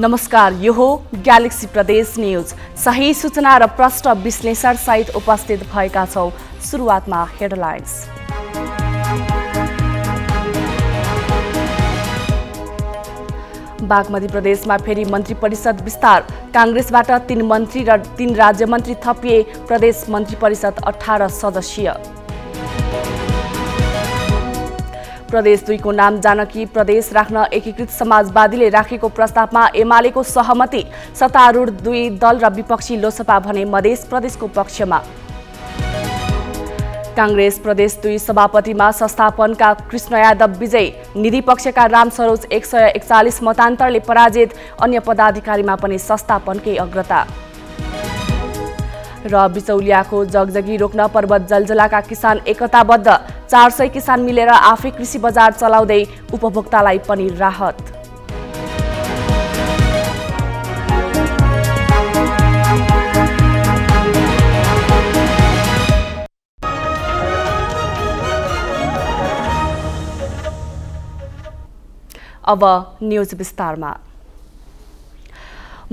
नमस्कार यो हो ग्यालेक्सी प्रदेश न्युज सही सूचना र प्रष्ट विश्लेषण सहित उपस्थित भएका छौँ सुरुवातमा हेडलाइन्स बागमती प्रदेशमा फेरि मन्त्री परिषद विस्तार काङ्ग्रेसबाट तीन मन्त्री र तीन राज्यमन्त्री थपिए प्रदेश मन्त्री परिषद अठार सदस्यीय प्रदेश दुईको नाम जानकी प्रदेश राख्न एकीकृत समाजवादीले राखेको प्रस्तावमा एमालेको सहमति सत्तारूढ दुई दल र विपक्षी लोसपा भने मधेस प्रदेशको पक्षमा काङ्ग्रेस प्रदेश दुई सभापतिमा संस्थापनका कृष्ण यादव विजय निधि पक्षका सरोज एक सय एकचालिस मतान्तरले पराजित अन्य पदाधिकारीमा पनि संस्थापनकै अग्रता र बिचौलियाको जगजगी रोक्न पर्वत जलजलाका किसान एकताबद्ध चार सय किसान मिलेर आफै कृषि बजार चलाउँदै उपभोक्तालाई पनि राहत अब न्युज विस्तारमा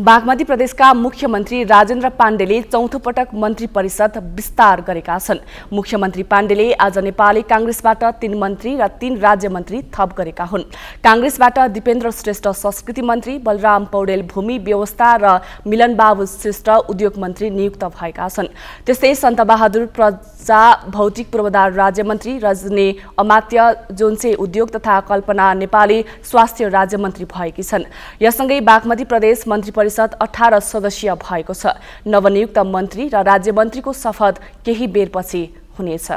बागमती प्रदेशका मुख्यमन्त्री राजेन्द्र पाण्डेले चौथो पटक मन्त्री परिषद विस्तार गरेका छन् मुख्यमन्त्री पाण्डेले आज नेपाली काङ्ग्रेसबाट तीन मन्त्री र तीन राज्य मन्त्री थप गरेका हुन् काङ्ग्रेसबाट दिपेन्द्र श्रेष्ठ संस्कृति मन्त्री बलराम पौडेल भूमि व्यवस्था र मिलन बाबु श्रेष्ठ उद्योग मन्त्री नियुक्त भएका छन् त्यस्तै सन्तबहादुर प्रजा भौतिक पूर्वाधार राज्यमन्त्री मन्त्री रजनी अमात्य जोन्से उद्योग तथा कल्पना नेपाली स्वास्थ्य राज्य मन्त्री भएकी छन् यससँगै बागमती प्रदेश मन्त्री परिषद अठार सदस्यीय भएको छ नवनियुक्त मन्त्री र राज्यमन्त्रीको शपथ केही बेरपछि हुनेछ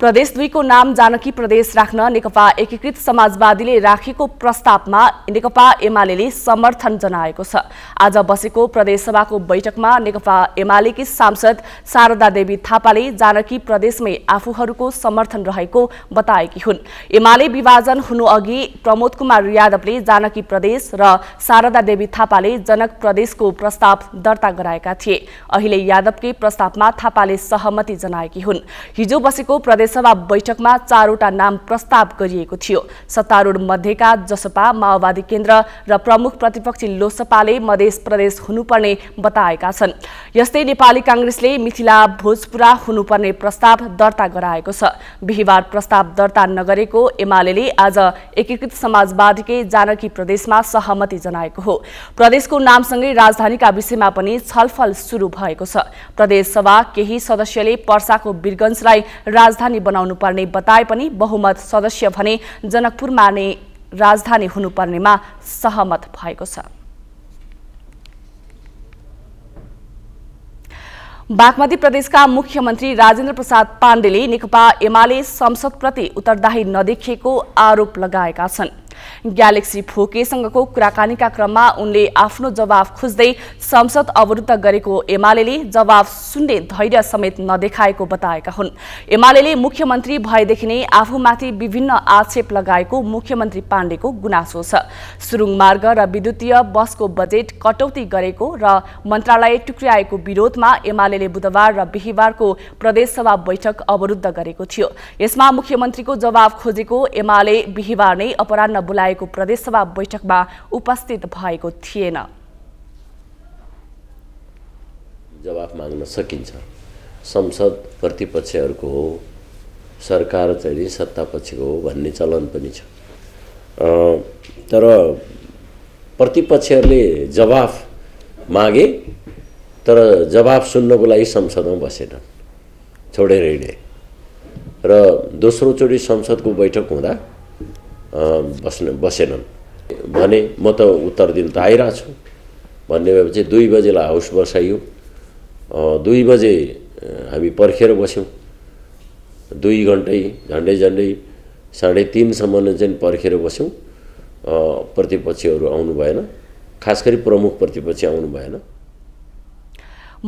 प्रदेश दुईको नाम जानकी प्रदेश राख्न नेकपा एकीकृत समाजवादीले राखेको प्रस्तावमा नेकपा एमाले समर्थन जनाएको छ आज बसेको प्रदेशसभाको बैठकमा नेकपा एमालेकी सांसद शारदा देवी थापाले जानकी प्रदेशमै आफूहरूको समर्थन रहेको बताएकी हुन् एमाले विभाजन हुनुअघि प्रमोद कुमार यादवले जानकी प्रदेश र शारदा देवी थापाले जनक प्रदेशको प्रस्ताव दर्ता गराएका थिए अहिले यादवकै प्रस्तावमा थापाले सहमति जनाएकी हुन् हिजो बसेको प्रदेश सभा बैठकमा चारवटा नाम प्रस्ताव गरिएको थियो सत्तारूढ मध्येका जसपा माओवादी केन्द्र र प्रमुख प्रतिपक्षी लोसपाले मधेस प्रदेश हुनुपर्ने बताएका छन् यस्तै नेपाली काङ्ग्रेसले मिथिला भोजपुरा हुनुपर्ने प्रस्ताव दर्ता गराएको छ बिहिबार प्रस्ताव दर्ता नगरेको एमाले आज एकीकृत समाजवादीकै जानकी प्रदेशमा सहमति जनाएको हो प्रदेशको नामसँगै राजधानीका विषयमा पनि छलफल सुरु भएको छ प्रदेशसभा केही सदस्यले पर्साको बिरगन्जलाई राजधानी राजधानी बनाउनु पर्ने बताए पनि बहुमत सदस्य भने जनकपुरमा नै राजधानी हुनुपर्नेमा सहमत भएको छ बागमती प्रदेशका मुख्यमन्त्री राजेन्द्र प्रसाद पाण्डेले नेकपा एमाले संसदप्रति उत्तरदायी नदेखिएको आरोप लगाएका छन् ग्यालेक्सी फोकेसँगको कुराकानीका क्रममा उनले आफ्नो जवाब खोज्दै संसद अवरुद्ध गरेको एमाले जवाब सुन्ने धैर्य समेत नदेखाएको बताएका हुन् एमाले मुख्यमन्त्री भएदेखि नै आफूमाथि विभिन्न आक्षेप लगाएको मुख्यमन्त्री पाण्डेको गुनासो छ सुरुङ मार्ग र विद्युतीय बसको बजेट कटौती गरेको र मन्त्रालय टुक्रियाएको विरोधमा एमाले बुधबार र बिहिबारको प्रदेशसभा बैठक अवरुद्ध गरेको थियो यसमा मुख्यमन्त्रीको जवाब खोजेको एमाले बिहिबार नै अपरान्न बोलाएको प्रदेशसभा बैठकमा उपस्थित भएको थिएन जवाफ माग्न सकिन्छ संसद प्रतिपक्षहरूको हो सरकार चाहिँ सत्तापक्षको हो भन्ने चलन पनि छ तर प्रतिपक्षहरूले जवाफ मागे तर जवाफ सुन्नको लागि संसदमा बसेनन् छोडेर हिँडे र दोस्रोचोटि संसदको बैठक हुँदा बस्न बसेनन् भने म त उत्तर दिन त आइरहेको छु भन्ने भएपछि दुई बजेलाई हाउस बसाइयो दुई बजे हामी पर्खेर बस्यौँ दुई घन्टै झन्डै झन्डै साढे तिनसम्म चाहिँ पर्खेर बस्यौँ प्रतिपक्षीहरू आउनु भएन खास गरी प्रमुख प्रतिपक्षी आउनु भएन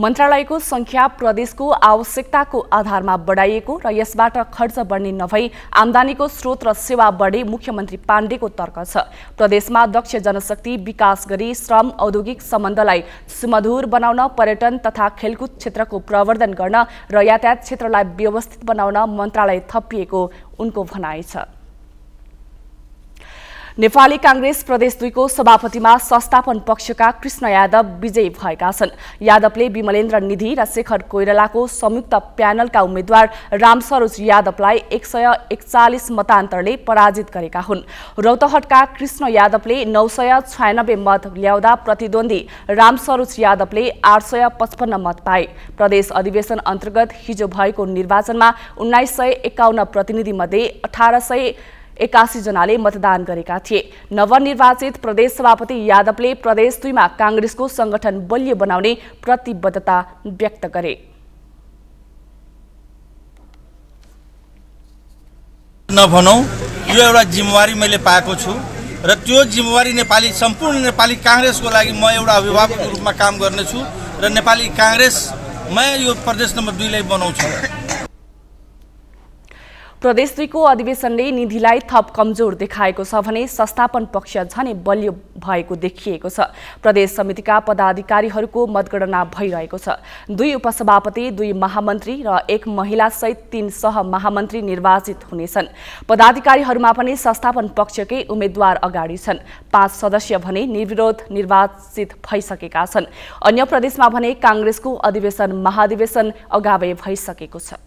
मन्त्रालयको सङ्ख्या प्रदेशको आवश्यकताको आधारमा बढाइएको र यसबाट खर्च बढ्ने नभई आम्दानीको स्रोत र सेवा बढे मुख्यमन्त्री पाण्डेको तर्क छ प्रदेशमा दक्ष जनशक्ति विकास गरी श्रम औद्योगिक सम्बन्धलाई सुमधुर बनाउन पर्यटन तथा खेलकुद क्षेत्रको प्रवर्धन गर्न र यातायात क्षेत्रलाई व्यवस्थित बनाउन मन्त्रालय थपिएको उनको भनाइ छ नेपाली काङ्ग्रेस प्रदेश दुईको सभापतिमा संस्थापन पक्षका कृष्ण यादव विजयी भएका छन् यादवले विमलेन्द्र निधि र शेखर कोइरालाको संयुक्त प्यानलका उम्मेद्वार रामसरोज यादवलाई एक सय एकचालिस मतान्तरले पराजित गरेका हुन् रौतहटका कृष्ण यादवले नौ सय छयानब्बे मत ल्याउँदा प्रतिद्वन्दी रामसरोज यादवले आठ सय पचपन्न मत पाए प्रदेश अधिवेशन अन्तर्गत हिजो भएको निर्वाचनमा उन्नाइस सय एकाउन्न प्रतिनिधिमध्ये अठार सय जनाले मतदान गरेका थिए नवनिर्वाचित प्रदेश सभापति यादवले प्रदेश दुईमा काङ्ग्रेसको संगठन बलियो बनाउने प्रतिबद्धता व्यक्त गरे नभनौ यो एउटा जिम्मेवारी मैले पाएको छु र त्यो जिम्मेवारी नेपाली सम्पूर्ण नेपाली काङ्ग्रेसको लागि म एउटा अभिभावकको रूपमा काम गर्नेछु र नेपाली काङ्ग्रेसमै यो प्रदेश नम्बर दुईलाई बनाउँछु प्रदेश दुईको अधिवेशनले निधिलाई थप कमजोर देखाएको छ भने संस्थापन पक्ष झनै बलियो भएको देखिएको छ प्रदेश समितिका पदाधिकारीहरूको मतगणना भइरहेको छ दुई उपसभापति दुई महामन्त्री र एक महिला सहित तीन सह महामन्त्री निर्वाचित हुनेछन् पदाधिकारीहरूमा पनि संस्थापन पक्षकै उम्मेद्वार अगाडि छन् पाँच सदस्य भने निर्विरोध निर्वाचित भइसकेका छन् अन्य प्रदेशमा भने काङ्ग्रेसको अधिवेशन महाधिवेशन अगावै भइसकेको छ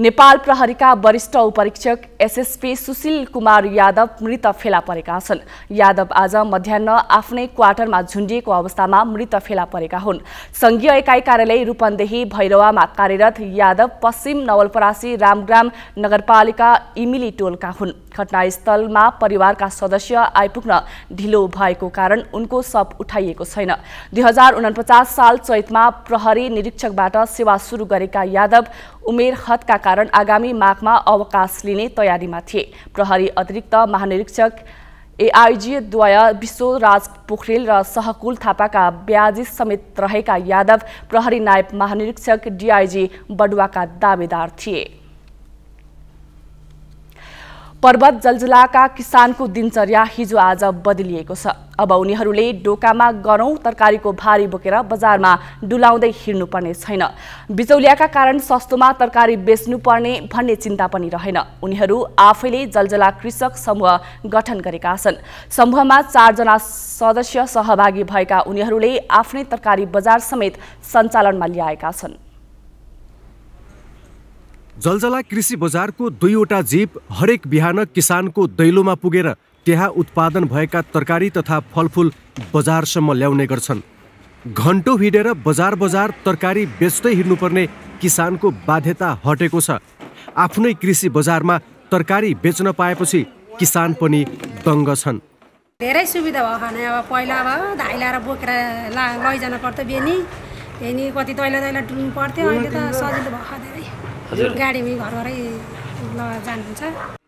नेपाल प्रहरीका वरिष्ठ उपरीक्षक एसएसपी सुशील कुमार यादव मृत फेला परेका छन् यादव आज मध्याह आफ्नै क्वार्टरमा झुन्डिएको अवस्थामा मृत फेला परेका हुन् सङ्घीय एकाइ कार्यालय रूपन्देही भैरवामा कार्यरत यादव पश्चिम नवलपरासी रामग्राम नगरपालिका इमिली टोलका हुन् घटनास्थलमा परिवारका सदस्य आइपुग्न ढिलो भएको कारण उनको शव उठाइएको छैन दुई हजार उनपचास साल चैतमा प्रहरी निरीक्षकबाट सेवा सुरु गरेका यादव उमेर हदका कारण आगामी माघमा अवकाश लिने तयारीमा थिए प्रहरी अतिरिक्त महानिरीक्षक एआइजीद्वय विश्वराज पोखरेल र सहकुल थापाका ब्याजी समेत रहेका यादव प्रहरी नायब महानिरीक्षक डिआइजी बडुवाका दावेदार थिए पर्वत जलजलाका किसानको दिनचर्या हिजो आज बदलिएको छ अब उनीहरूले डोकामा गरौँ तरकारीको भारी बोकेर बजारमा डुलाउँदै हिँड्नुपर्ने छैन बिचौलियाका कारण सस्तोमा तरकारी बेच्नुपर्ने भन्ने चिन्ता पनि रहेन उनीहरू आफैले जलजला कृषक समूह गठन गरेका छन् समूहमा चारजना सदस्य सहभागी भएका उनीहरूले आफ्नै तरकारी बजार समेत सञ्चालनमा ल्याएका छन् जलजला कृषि बजारको दुईवटा जीप हरेक बिहान किसानको दैलोमा पुगेर त्यहाँ उत्पादन भएका तरकारी तथा फलफुल बजारसम्म ल्याउने गर्छन् घन्टो हिँडेर बजार बजार तरकारी बेच्दै हिँड्नुपर्ने किसानको बाध्यता हटेको छ आफ्नै कृषि बजारमा तरकारी बेच्न पाएपछि किसान पनि दङ्ग छन् धेरै सुविधा भयो भने अब पहिला अब धाइ बोकेर ला लैजानु पर्थ्यो बेनी बेनी कति दैलो दैलो डुल्नु पर्थ्यो अहिले त सजिलो भयो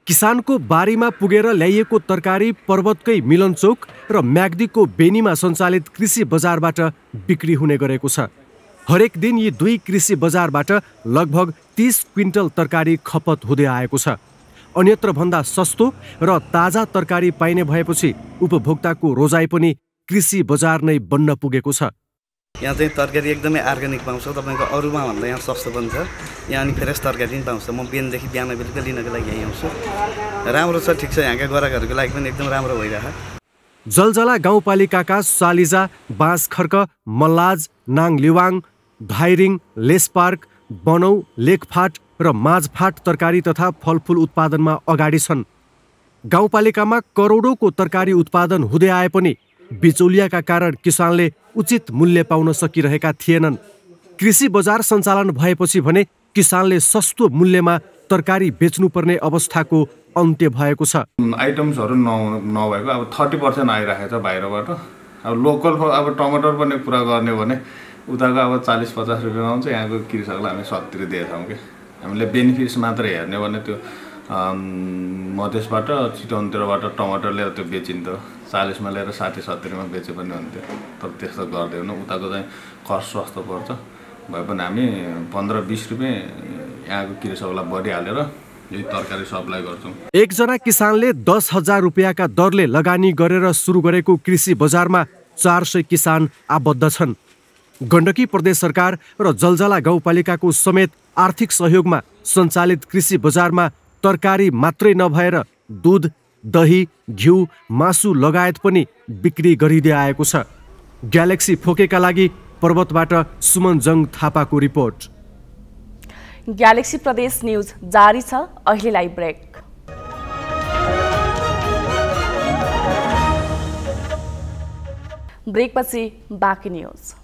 किसानको बारीमा पुगेर ल्याइएको तरकारी पर्वतकै मिलनचोक र म्याग्दीको बेनीमा सञ्चालित कृषि बजारबाट बिक्री हुने गरेको छ हरेक दिन यी दुई कृषि बजारबाट लगभग तिस क्विन्टल तरकारी खपत हुँदै आएको छ अन्यत्रभन्दा सस्तो र ताजा तरकारी पाइने भएपछि उपभोक्ताको रोजाइ पनि कृषि बजार नै बन्न पुगेको छ यहाँ चाहिँ तरकारी एकदमै अर्ग्यानिक पाउँछ तपाईँको अरूमा भन्दा यहाँ सस्तो पनि छ यहाँ अनि फ्रेस तरकारी पनि पाउँछ म बिहानदेखि बिहान बेलुका लिनको लागि यहीँ आउँछु राम्रो छ ठिक छ यहाँका ग्राहकहरूको लागि पनि एकदम राम्रो भइरहेको जलजला गाउँपालिकाका सालिजा बाँसखर्क मल्लाज नाङलिवाङ धाइरिङ लेसपार्क बनौ लेखफाट र माझफाट तरकारी तथा फलफुल उत्पादनमा अगाडि छन् गाउँपालिकामा करोडौँको तरकारी उत्पादन हुँदै आए पनि बिचौलियाका कारण किसानले उचित मूल्य पाउन सकिरहेका थिएनन् कृषि बजार सञ्चालन भएपछि भने किसानले सस्तो मूल्यमा तरकारी बेच्नुपर्ने अवस्थाको अन्त्य भएको छ आइटम्सहरू नभएको अब थर्टी पर्सेन्ट आइरहेको छ बाहिरबाट अब लोकल अब टमाटर पनि कुरा गर्ने भने उताको अब चालिस पचास रुपियाँमा आउँछ यहाँको कृषकलाई हामी सत्तरी दिएछौँ कि हामीले बेनिफिट्स मात्र हेर्ने भने त्यो मधेसबाट चितवनतिरबाट टमाटर ल्याएर त्यो बेचिन्थ्यो चालिसमा ल्याएर साठी सत्तरीमा बेचे पनि हुन्थ्यो तर त्यस्तो गर्दैन उताको चाहिँ खर्च सस्तो पर्छ भए पनि हामी पन्ध्र बिस रुपियाँ यहाँको कृषकलाई बढिहालेर हालेर यही तरकारी सप्लाई गर्छौँ एकजना किसानले दस हजार रुपियाँका दरले लगानी गरेर सुरु गरेको कृषि बजारमा चार सय किसान आबद्ध छन् गण्डकी प्रदेश सरकार र जलजला गाउँपालिकाको समेत आर्थिक सहयोगमा सञ्चालित कृषि बजारमा तरकारी मात्रै नभएर दुध दही घिउ मासु लगायत पनि बिक्री गरिँदै आएको छ ग्यालेक्सी फोकेका लागि पर्वतबाट सुमन जङ थापाको रिपोर्ट ग्यालेक्सी प्रदेश न्युज जारी छ अहिलेलाई ब्रेक ब्रेकपछि बाँकी न्युज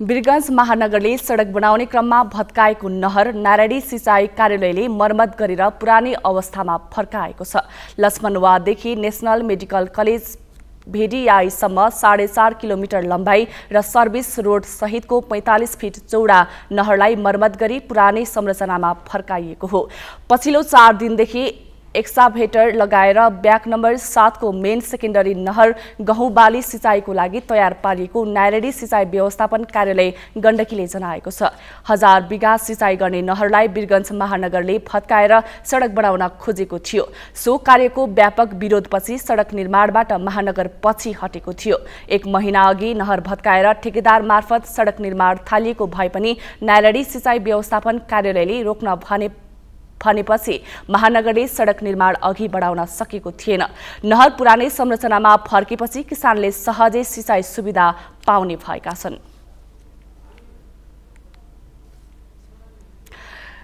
वीरगंज महानगरले सडक बनाउने क्रममा भत्काएको नहर नारायणी सिँचाइ कार्यालयले मर्मत गरेर पुरानै अवस्थामा फर्काएको छ लक्ष्मणवादेखि नेसनल मेडिकल कलेज भेडिआईसम्म साढे चार किलोमिटर लम्बाइ र सर्भिस रोड सहितको पैँतालिस फिट चौडा नहरलाई मर्मत गरी पुरानै संरचनामा फर्काइएको हो पछिल्लो चार दिनदेखि एक्साभेटर लगाएर ब्याक नम्बर सातको मेन सेकेन्डरी नहर गहुँ बाली सिँचाइको लागि तयार पारिएको नारायणी सिँचाइ व्यवस्थापन कार्यालय गण्डकीले जनाएको छ हजार बिगा सिँचाइ गर्ने नहरलाई वीरगञ्ज महानगरले फत्काएर सडक बनाउन खोजेको थियो सो कार्यको व्यापक विरोधपछि सडक निर्माणबाट महानगर पछि हटेको थियो एक महिना अघि नहर भत्काएर ठेकेदार मार्फत सडक निर्माण थालिएको भए पनि नारायणी सिँचाइ व्यवस्थापन कार्यालयले रोक्न भने भनेपछि महानगरले सडक निर्माण अघि बढाउन सकेको थिएन नहर पुरानै संरचनामा फर्केपछि किसानले सहजै सिँचाइ सुविधा पाउने भएका छन्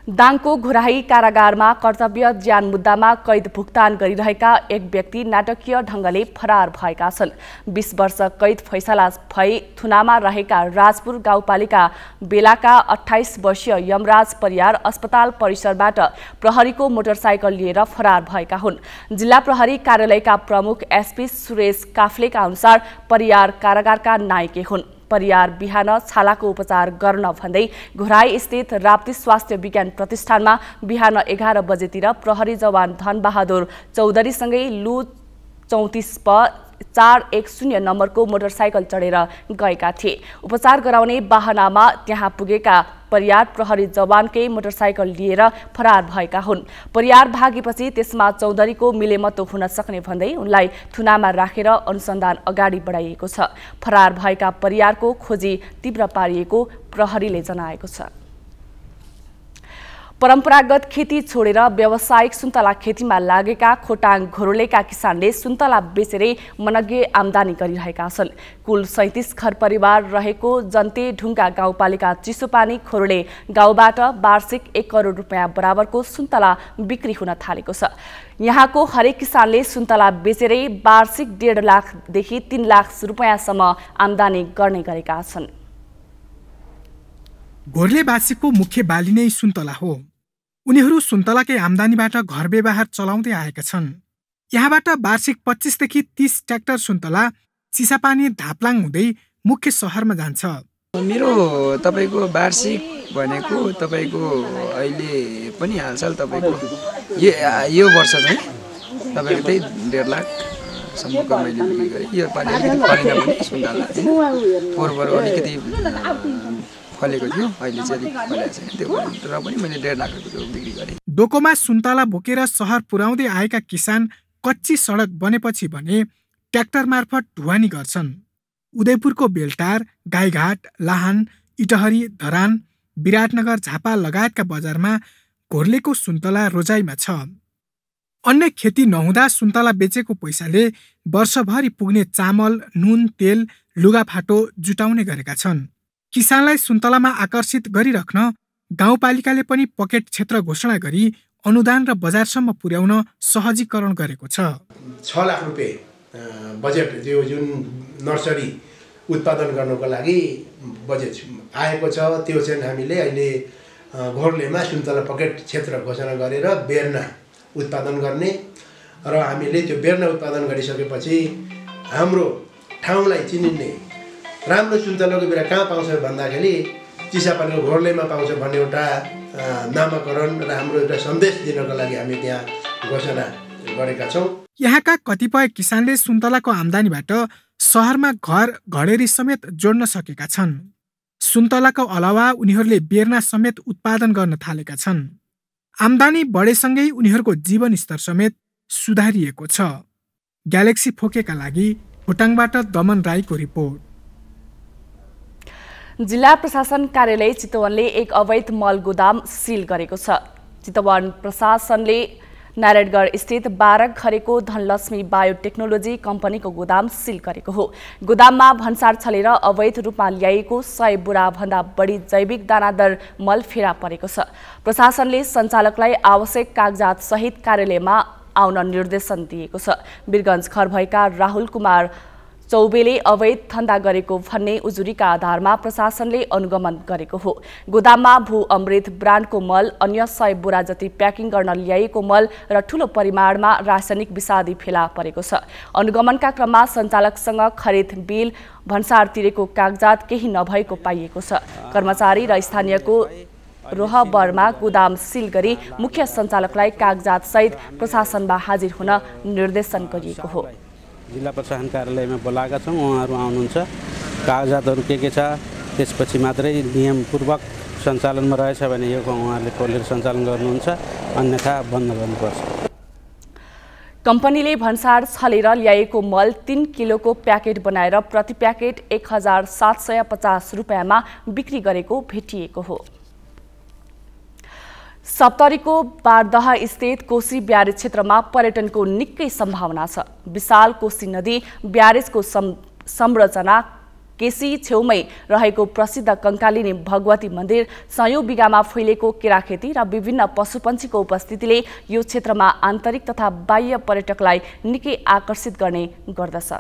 दाङको घुराही कारागारमा कर्तव्य ज्यान मुद्दामा कैद भुक्तान गरिरहेका एक व्यक्ति नाटकीय ढङ्गले फरार भएका छन् बिस वर्ष कैद फैसला भए थुनामा रहेका राजपुर गाउँपालिका बेलाका अठाइस वर्षीय यमराज परियार अस्पताल परिसरबाट प्रहरीको मोटरसाइकल लिएर फरार भएका हुन् जिल्ला प्रहरी कार्यालयका प्रमुख एसपी सुरेश काफ्लेका अनुसार परियार कारागारका नायके हुन् परियार बिहान छालाको उपचार गर्न भन्दै घोराईस्थित राप्ती स्वास्थ्य विज्ञान प्रतिष्ठानमा बिहान एघार बजेतिर प्रहरी जवान धनबहादुर चौधरीसँगै लु चौतिस प चार एक शून्य नम्बरको मोटरसाइकल चढेर गएका थिए उपचार गराउने बाहनामा त्यहाँ पुगेका परियार प्रहरी जवानकै मोटरसाइकल लिएर फरार भएका हुन् परियार भागेपछि त्यसमा चौधरीको मिलेमतो हुन सक्ने भन्दै उनलाई थुनामा राखेर अनुसन्धान अगाडि बढाइएको छ फरार भएका परियारको खोजी तीव्र पारिएको प्रहरीले जनाएको छ परम्परागत खेती छोडेर व्यावसायिक सुन्तला खेतीमा लागेका खोटाङ घोरोलेका किसानले सुन्तला बेचेरै मनज्ञ आमदानी गरिरहेका छन् कुल सैतिस घर परिवार रहेको जन्ते ढुङ्गा गाउँपालिका चिसोपानी खोरोले गाउँबाट वार्षिक एक करोड रुपियाँ बराबरको सुन्तला बिक्री हुन थालेको छ यहाँको हरेक किसानले सुन्तला बेचेरै वार्षिक डेढ लाखदेखि तिन लाख रुपियाँसम्म आमदानी गर्ने गरेका छन् बासीको मुख्य बाली नै सुन्तला हो उनीहरू सुन्तलाकै आम्दानीबाट घर व्यवहार चलाउँदै आएका छन् यहाँबाट वार्षिक पच्चिसदेखि तिस ट्याक्टर सुन्तला चिसापानी धापलाङ हुँदै मुख्य सहरमा जान्छ मेरो तपाईँको वार्षिक भनेको तपाईँको अहिले पनि हालसाल तपाईँको यो वर्ष चाहिँ तपाईँको त्यही डेढ लाखसम्मको मैले बिक्री गरेँ यो पालि अलिकति फलेन भने सुन्तला पूर्व अलिकति फलेको थियो अहिले चाहिँ डोकोमा सुन्तला बोकेर सहर पुर्याउँदै आएका किसान कच्ची सडक बनेपछि भने ट्र्याक्टर मार्फत ढुवानी गर्छन् उदयपुरको बेलटार गाईघाट लाहान इटहरी धरान विराटनगर झापा लगायतका बजारमा घोर्लेको सुन्तला रोजाइमा छ अन्य खेती नहुँदा सुन्तला बेचेको पैसाले वर्षभरि पुग्ने चामल नुन तेल लुगाफाटो जुटाउने गरेका छन् किसानलाई सुन्तलामा आकर्षित गरिराख्न गाउँपालिकाले पनि पकेट क्षेत्र घोषणा गरी अनुदान र बजारसम्म पुर्याउन सहजीकरण गरेको छ छ लाख रुपियाँ बजेट त्यो जुन नर्सरी उत्पादन गर्नको लागि बजेट आएको छ त्यो चाहिँ हामीले अहिले घोर्लेमा सुन्तला पकेट क्षेत्र घोषणा गरेर बेर्ना उत्पादन गर्ने र हामीले त्यो बेर्ना उत्पादन गरिसकेपछि हाम्रो ठाउँलाई चिनिने राम्रो सुन्तलाको बिरुवा कहाँ पाउँछ भन्दाखेरि चिसापानीको घोर्लेमा पाउँछ भन्ने एउटा नामाकरण र हाम्रो एउटा सन्देश दिनको लागि हामी त्यहाँ घोषणा गरेका छौँ यहाँका कतिपय किसानले सुन्तलाको आम्दानीबाट सहरमा घर घडेरी समेत जोड्न सकेका छन् सुन्तलाको अलावा उनीहरूले बेर्ना समेत उत्पादन गर्न थालेका छन् आम्दानी बढेसँगै उनीहरूको जीवनस्तर समेत सुधारिएको छ ग्यालेक्सी फोकेका लागि भुटाङबाट दमन राईको रिपोर्ट जिल्ला प्रशासन कार्यालय चितवनले एक अवैध मल गोदाम सिल गरेको छ चितवन प्रशासनले नारायणगढ स्थित बारक घरेको धनलक्ष्मी बायोटेक्नोलोजी कम्पनीको गोदाम सिल गरेको हो गोदाममा भन्सार छलेर अवैध रूपमा ल्याइएको सय बुढाभन्दा बढी जैविक दानादर मल फेरा परेको छ प्रशासनले सञ्चालकलाई आवश्यक कागजात सहित कार्यालयमा आउन निर्देशन दिएको छ वीरगञ्ज घर भएका राहुल कुमार चौबेले अवैध धन्दा गरेको भन्ने उजुरीका आधारमा प्रशासनले अनुगमन गरेको हो गोदाममा भू अमृत ब्रान्डको मल अन्य सय बोरा जति प्याकिङ गर्न ल्याइएको मल र ठूलो परिमाणमा रासायनिक विषादी फेला परेको छ अनुगमनका क्रममा सञ्चालकसँग खरिद बिल भन्सार तिरेको कागजात केही नभएको पाइएको छ कर्मचारी र स्थानीयको रोहबरमा गोदाम सिल गरी मुख्य सञ्चालकलाई कागजातसहित प्रशासनमा हाजिर हुन निर्देशन गरिएको हो जिल्ला प्रशासन कार्यालयमा बोलाएका छौँ उहाँहरू आउनुहुन्छ कागजातहरू के के छ त्यसपछि मात्रै नियमपूर्वक सञ्चालनमा रहेछ भने यो उहाँहरूले खोलेर सञ्चालन गर्नुहुन्छ अन्यथा बन्द गर्नुपर्छ कम्पनीले भन्सार छलेर ल्याएको मल तिन किलोको प्याकेट बनाएर प्रति प्याकेट एक हजार सात सय पचास रुपियाँमा बिक्री गरेको भेटिएको हो सप्तरीको बारदह स्थित कोशी ब्यारेज क्षेत्रमा पर्यटनको निकै सम्भावना छ विशाल कोशी नदी ब्यारेजको संरचना केसी छेउमै रहेको प्रसिद्ध कंकालिनी भगवती मन्दिर सयौँ बिगामा फैलिएको केराखेती र विभिन्न पशुपन्छीको उपस्थितिले यो क्षेत्रमा आन्तरिक तथा बाह्य पर्यटकलाई निकै आकर्षित गर्ने गर्दछ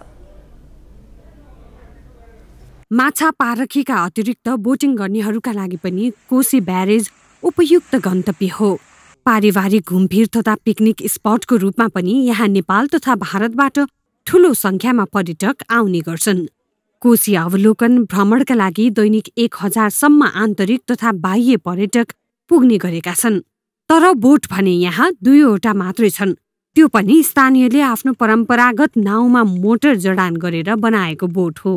माछा पारखीका अतिरिक्त बोटिङ गर्नेहरूका लागि पनि कोशी ब्यारेज उपयुक्त गन्तव्य हो पारिवारिक घुमफिर तथा पिकनिक स्पटको रूपमा पनि यहाँ नेपाल तथा भारतबाट ठुलो सङ्ख्यामा पर्यटक आउने गर्छन् कोशी अवलोकन भ्रमणका लागि दैनिक एक हजारसम्म आन्तरिक तथा बाह्य पर्यटक पुग्ने गरेका छन् तर बोट भने यहाँ दुईवटा मात्रै छन् त्यो पनि स्थानीयले आफ्नो परम्परागत नाउँमा मोटर जडान गरेर बनाएको बोट हो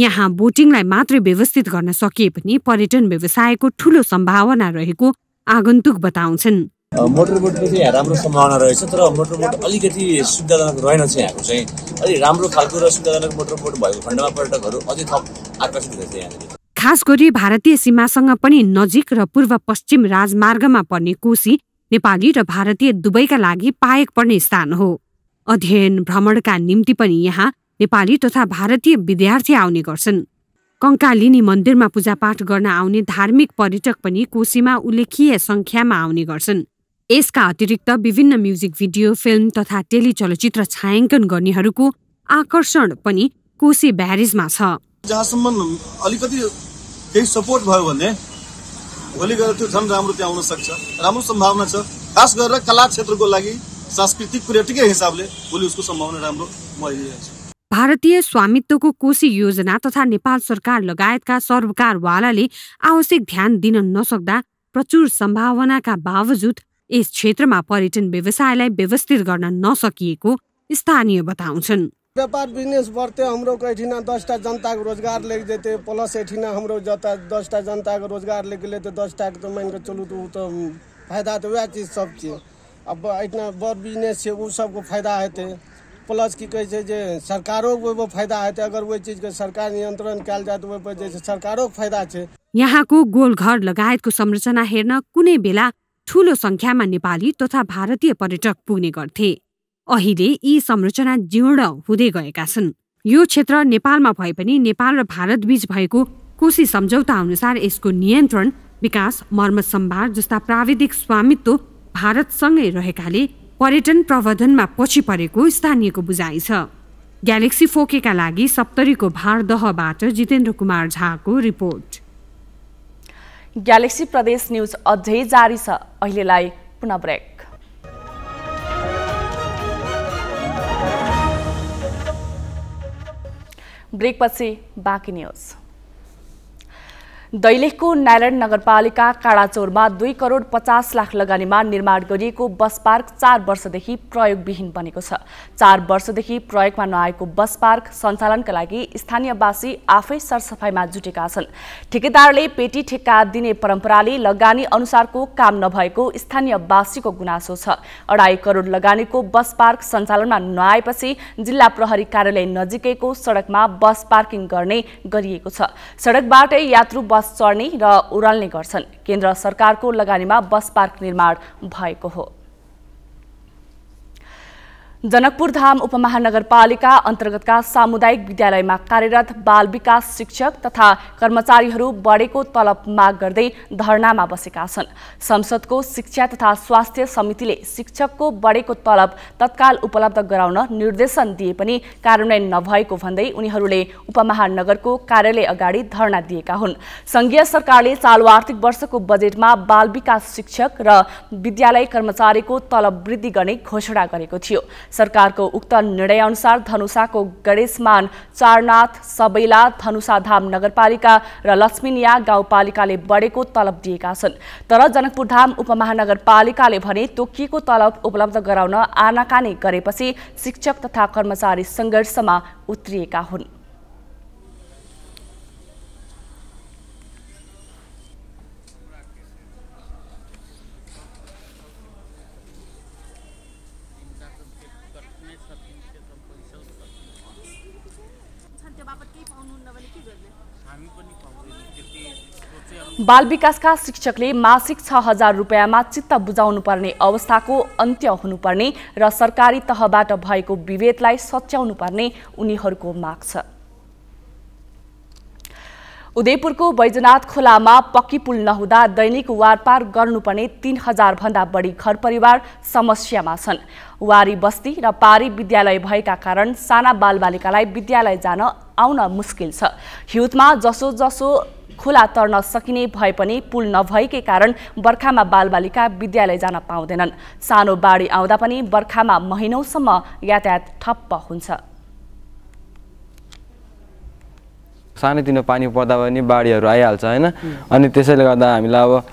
यहाँ बोटिङलाई मात्रै व्यवस्थित गर्न सकिए पनि पर्यटन व्यवसायको ठुलो सम्भावना रहेको आगन्तुक बताउँछन् मोटरबोटको चाहिँ यहाँ राम्रो सम्भावना रहेछ तर मोटरबोट अलिकति सुविधाजनक रहेन चाहिँ यहाँको चाहिँ अलिक राम्रो खालको र सुविधाजनक मोटरबोट भएको खण्डमा पर्यटकहरू अझै थप आकर्षित हुँदैछ यहाँनिर खास गरी भारतीय सीमासँग पनि नजिक र पूर्व पश्चिम राजमार्गमा पर्ने कोशी नेपाली र भारतीय दुवैका लागि पाएक पर्ने स्थान हो अध्ययन भ्रमणका निम्ति पनि यहाँ नेपाली तथा भारतीय विद्यार्थी आउने गर्छन् कङ्कालिनी मन्दिरमा पूजापाठ गर्न आउने धार्मिक पर्यटक पनि कोशीमा उल्लेखीय सङ्ख्यामा आउने गर्छन् यसका अतिरिक्त विभिन्न म्युजिक भिडियो फिल्म तथा टेली चलचित्र छायाङ्कन गर्नेहरूको आकर्षण पनि कोशी ब्यारेजमा छ जहाँसम्म अलिकति केही सपोर्ट भयो भने भोलि गएर त्यो झन् राम्रो त्यहाँ आउन सक्छ राम्रो सम्भावना छ खास गरेर कला क्षेत्रको लागि सांस्कृतिक पर्यटकीय हिसाबले भोलि उसको सम्भावना राम्रो म भारतीय स्वामित्वको कोशी योजना तथा नेपाल सरकार लगायतका सर्वकारवालाले आवश्यक ध्यान दिन नसक्दा प्रचुर सम्भावनाका बावजुद यस क्षेत्रमा पर्यटन व्यवसायलाई व्यवस्थित गर्न नसकिएको स्थानीय बताउँछन् व्यापार बिजनेस बढ्थ्यो हाम्रो एठिना दस जनताको रोजगार लेके जेते प्लस एठिना हाम्रो जता दस जनताको रोजगार लेके लेते दस त मानिक चलु त के त फाइदा त फायदा चिज चीज सब छ अब एठिना बड़ बिजनेस छ उ सबको फाइदा हेतु प्लस की कहै छै जे सरकारो ओहिमे फायदा हेतै अगर ओहि चीजके सरकार नियन्त्रण कयल जाय तऽ ओहिपर जे छै सरकारो फायदा छै यहाँको गोलघर लगायतको संरचना हेर्न कुनै बेला ठूलो संख्यामा नेपाली तथा भारतीय पर्यटक पुग्ने गर्थे अहिले यी संरचना जीर्ण हुँदै गएका छन् यो क्षेत्र नेपालमा भए पनि नेपाल र भारत बीच भएको कोशी सम्झौता अनुसार यसको नियन्त्रण विकास मर्म सम्भार जस्ता प्राविधिक स्वामित्व भारतसँगै रहेकाले पर्यटन प्रवर्धनमा पछि परेको स्थानीयको बुझाइ छ ग्यालेक्सी फोकेका लागि सप्तरीको भारदहबाट जितेन्द्र कुमार झाको रिपोर्ट ग्यालेक्सी प्रदेश न्युज अझै जारी छ अहिलेलाई पुनः ब्रेक ब्रेकपछि बाँकी न्युज दैलेखको नारायण नगरपालिका काडाचौरमा दुई करोड पचास लाख लगानीमा निर्माण गरिएको बस पार्क चार वर्षदेखि प्रयोगविहीन बनेको छ चार वर्षदेखि प्रयोगमा नआएको बस पार्क सञ्चालनका लागि स्थानीयवासी आफै सरसफाइमा जुटेका छन् ठेकेदारले पेटी ठेक्का दिने परम्पराले लगानी अनुसारको काम नभएको स्थानीयवासीको गुनासो छ अढाई करोड लगानीको बस पार्क सञ्चालनमा नआएपछि जिल्ला प्रहरी कार्यालय नजिकैको सडकमा बस पार्किङ गर्ने गरिएको छ सडकबाटै यात्रु बस बस चढ्ने र उडाल्ने गर्छन् केन्द्र सरकारको लगानीमा बस पार्क निर्माण भएको हो जनकपुरधाम उपमहानगरपालिका अन्तर्गतका सामुदायिक विद्यालयमा कार्यरत बाल विकास शिक्षक तथा कर्मचारीहरू बढेको तलब माग गर्दै धरनामा बसेका छन् संसदको शिक्षा तथा स्वास्थ्य समितिले शिक्षकको बढेको तलब तत्काल उपलब्ध गराउन निर्देशन दिए पनि कार्यान्वयन नभएको भन्दै उनीहरूले उपमहानगरको कार्यालय अगाडि धरना दिएका हुन् संघीय सरकारले चालु आर्थिक वर्षको बजेटमा बाल विकास शिक्षक र विद्यालय कर्मचारीको तलब वृद्धि गर्ने घोषणा गरेको थियो सरकारको उक्त निर्णयअनुसार धनुषाको गणेशमान चारनाथ सबैला धनुषाधाम नगरपालिका र लक्ष्मीनिया गाउँपालिकाले बढेको तलब दिएका छन् तर जनकपुरधाम उपमहानगरपालिकाले भने तोकिएको तलब उपलब्ध गराउन आनाकानी गरेपछि शिक्षक तथा कर्मचारी सङ्घर्षमा उत्रिएका हुन् बाल विकासका शिक्षकले मासिक छ हजार रुपियाँमा चित्त बुझाउनुपर्ने अवस्थाको अन्त्य हुनुपर्ने र सरकारी तहबाट भएको विभेदलाई सच्याउनु पर्ने उनीहरूको माग छ उदयपुरको बैजनाथ खोलामा पक्की पुल नहुँदा दैनिक वारपार गर्नुपर्ने तीन भन्दा बढी घर परिवार समस्यामा छन् वारी बस्ती र पारी विद्यालय भएका कारण साना बालबालिकालाई विद्यालय जान आउन मुस्किल छ हिउँदमा जसो जसो खुला तर्न सकिने भए पनि पुल नभएकै कारण बर्खामा बालबालिका विद्यालय जान पाउँदैनन् सानो बाढी आउँदा पनि बर्खामा महिनौसम्म यातायात ठप्प हुन्छ सानोतिनो पानी पर्दा पनि बाढीहरू आइहाल्छ होइन अनि त्यसैले गर्दा हामीलाई अब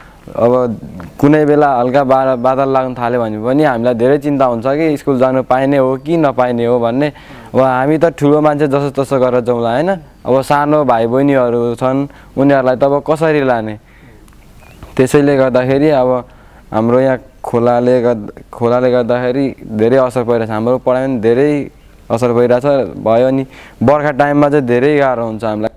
अब कुनै बेला हल्का बा बादल लाग्न थाल्यो भने पनि हामीलाई धेरै चिन्ता हुन्छ कि स्कुल जानु पाइने हो कि नपाइने हो भन्ने अब हामी त ठुलो मान्छे जसो तसो गरेर जाउँला होइन अब सानो भाइ बहिनीहरू छन् उनीहरूलाई त अब कसरी लाने त्यसैले गर्दाखेरि अब हाम्रो यहाँ खोलाले गर्दा खोलाले गर्दाखेरि धेरै असर परिरहेछ हाम्रो पढाइमा पनि धेरै असर भइरहेछ भयो अनि बर्खा टाइममा चाहिँ धेरै गाह्रो हुन्छ हामीलाई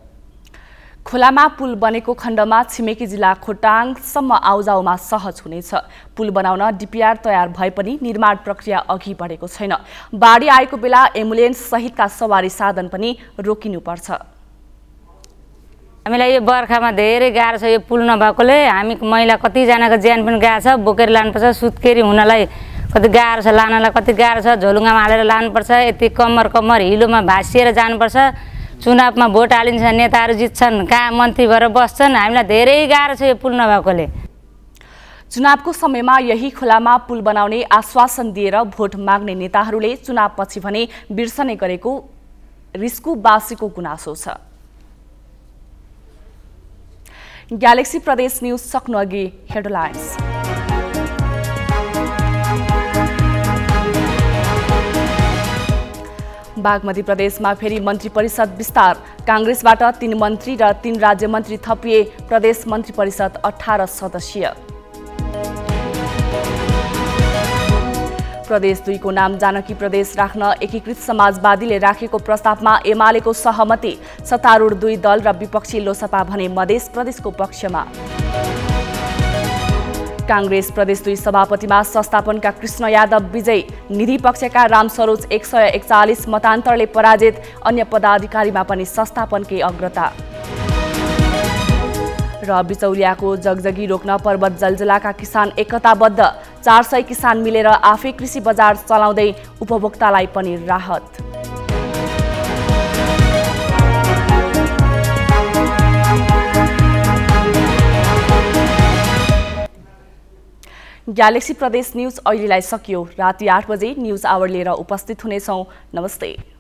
खोलामा पुल बनेको खण्डमा छिमेकी जिल्ला खोटाङसम्म आउजाउमा सहज हुनेछ पुल बनाउन डिपिआर तयार भए पनि निर्माण प्रक्रिया अघि बढेको छैन बाढी आएको बेला एम्बुलेन्स सहितका सवारी साधन पनि रोकिनुपर्छ हामीलाई यो बर्खामा धेरै गाह्रो छ यो पुल नभएकोले हामी महिला कतिजनाको ज्यान पनि गएको छ बोकेर लानुपर्छ सुत्केरी हुनलाई कति गाह्रो छ लानलाई कति गाह्रो छ झोलुङ्गामा हालेर लानुपर्छ यति कम्मर कम्मर हिलोमा भाँसिएर जानुपर्छ चुनावमा भोट हालिन्छ नेताहरू जित्छन् कहाँ मन्त्री भएर बस्छन् हामीलाई धेरै गाह्रो छ यो पुल नभएकोले चुनावको समयमा यही खोलामा पुल बनाउने आश्वासन दिएर भोट माग्ने नेताहरूले चुनावपछि भने बिर्सने गरेको रिस्कुवासीको गुनासो छ ग्यालेक्सी प्रदेश न्युज सक्नु अघि हेडलाइन्स बागमती प्रदेशमा फेरि मन्त्री परिषद विस्तार काङ्ग्रेसबाट तीन मन्त्री र तीन राज्यमन्त्री थपिए प्रदेश मन्त्री परिषद अठार सदस्यीय प्रदेश दुईको नाम जानकी प्रदेश राख्न एकीकृत समाजवादीले राखेको प्रस्तावमा एमालेको सहमति सत्तारूढ दुई दल र विपक्षी लोसपा भने मधेस प्रदेशको पक्षमा काङ्ग्रेस प्रदेश दुई सभापतिमा संस्थापनका कृष्ण यादव विजयी निधि पक्षका सरोज एक सय एकचालिस मतान्तरले पराजित अन्य पदाधिकारीमा पनि संस्थापनकै अग्रता र बिचौलियाको जगजगी रोक्न पर्वत जलजलाका किसान एकताबद्ध चार सय किसान मिलेर आफै कृषि बजार चलाउँदै उपभोक्तालाई पनि राहत ग्यालेक्सी प्रदेश न्युज अहिलेलाई सकियो राति आठ बजे न्युज आवर लिएर उपस्थित हुनेछौँ नमस्ते